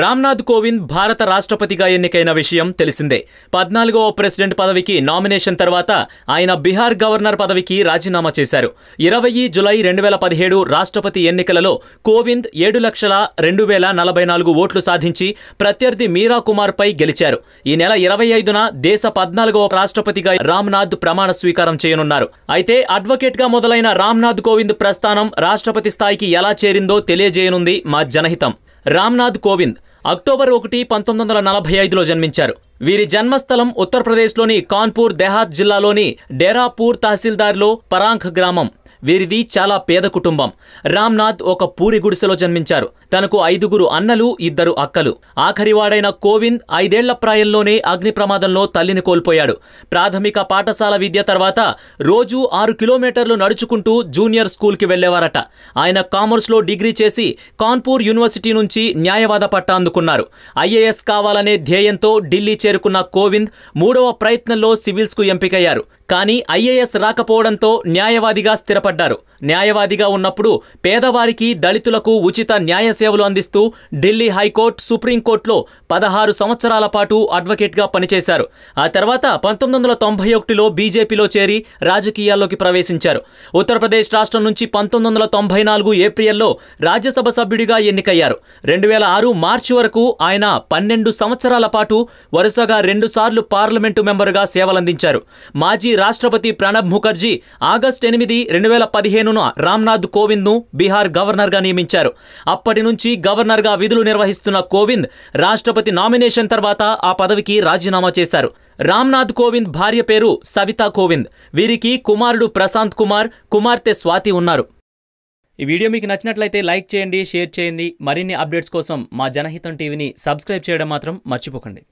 రామ్నాథ్ కోవింద్ భారత రాష్ట్రపతిగా ఎన్నికైన విషయం తెలిసిందే పద్నాలుగవ ప్రెసిడెంట్ పదవికి నామినేషన్ తర్వాత ఆయన బీహార్ గవర్నర్ పదవికి రాజీనామా చేశారు ఇరవై జులై రెండు వేల పదిహేడు రాష్ట్రపతి ఎన్నికలలో కోవింద్ ఏడు లక్షల రెండు వేల నలభై నాలుగు ఓట్లు సాధించి ప్రత్యర్థి మీరా కుమార్పై గెలిచారు ఈ నెల ఇరవై ఐదున దేశ పద్నాలుగవ రాష్ట్రపతిగా రామ్నాథ్ ప్రమాణ స్వీకారం చేయనున్నారు అయితే గా మొదలైన రామ్నాథ్ కోవింద్ ప్రస్థానం రాష్ట్రపతి స్థాయికి ఎలా చేరిందో తెలియజేయనుంది మా జనహితం రామ్నాథ్ కోవింద్ అక్టోబర్ ఒకటి పంతొమ్మిది వందల నలభై ఐదులో జన్మించారు వీరి జన్మస్థలం ఉత్తరప్రదేశ్లోని కాన్పూర్ దేహాత్ జిల్లాలోని డేరాపూర్ తహసీల్దార్లో పరాంఖ్ గ్రామం వీరిది చాలా పేద కుటుంబం రామ్నాథ్ ఒక పూరి గుడిసెలో జన్మించారు తనకు ఐదుగురు అన్నలు ఇద్దరు అక్కలు ఆఖరివాడైన కోవింద్ ఐదేళ్ల ప్రాయంలోనే అగ్ని ప్రమాదంలో తల్లిని కోల్పోయాడు ప్రాథమిక పాఠశాల విద్య తర్వాత రోజూ ఆరు కిలోమీటర్లు నడుచుకుంటూ జూనియర్ స్కూల్కి వెళ్లేవారట ఆయన కామర్స్లో డిగ్రీ చేసి కాన్పూర్ యూనివర్సిటీ నుంచి న్యాయవాద పట్టా అందుకున్నారు ఐఏఎస్ కావాలనే ధ్యేయంతో ఢిల్లీ చేరుకున్న కోవింద్ మూడవ ప్రయత్నంలో సివిల్స్కు ఎంపికయ్యారు కానీ ఐఏఎస్ రాకపోవడంతో న్యాయవాదిగా స్థిరపడ్డారు న్యాయవాదిగా ఉన్నప్పుడు పేదవారికి దళితులకు ఉచిత న్యాయ సేవలు అందిస్తూ ఢిల్లీ హైకోర్టు సుప్రీంకోర్టులో పదహారు సంవత్సరాల పాటు అడ్వకేట్గా పనిచేశారు ఆ తర్వాత పంతొమ్మిది వందల తొంభై ఒకటిలో బీజేపీలో చేరి రాజకీయాల్లోకి ప్రవేశించారు ఉత్తరప్రదేశ్ రాష్ట్రం నుంచి పంతొమ్మిది వందల తొంభై నాలుగు ఏప్రిల్లో రాజ్యసభ సభ్యుడిగా ఎన్నికయ్యారు రెండు వేల ఆరు మార్చి వరకు ఆయన పన్నెండు సంవత్సరాల పాటు వరుసగా రెండుసార్లు పార్లమెంటు మెంబరుగా సేవలందించారు మాజీ రాష్ట్రపతి ప్రణబ్ ముఖర్జీ ఆగస్టు ఎనిమిది రెండు వేల పదిహేనున రామ్నాథ్ కోవింద్ను బీహార్ గవర్నర్గా నియమించారు అప్పటి నుంచి గవర్నర్గా విధులు నిర్వహిస్తున్న కోవింద్ రాష్ట్రపతి నామినేషన్ తర్వాత ఆ పదవికి రాజీనామా చేశారు రామ్నాథ్ కోవింద్ భార్య పేరు సవితా కోవింద్ వీరికి కుమారుడు ప్రశాంత్ కుమార్ కుమార్తె స్వాతి ఉన్నారు ఈ వీడియో మీకు నచ్చినట్లయితే లైక్ చేయండి షేర్ చేయండి మరిన్ని అప్డేట్స్ కోసం మా జనహితం టీవీని సబ్స్క్రైబ్ చేయడం మాత్రం మర్చిపోకండి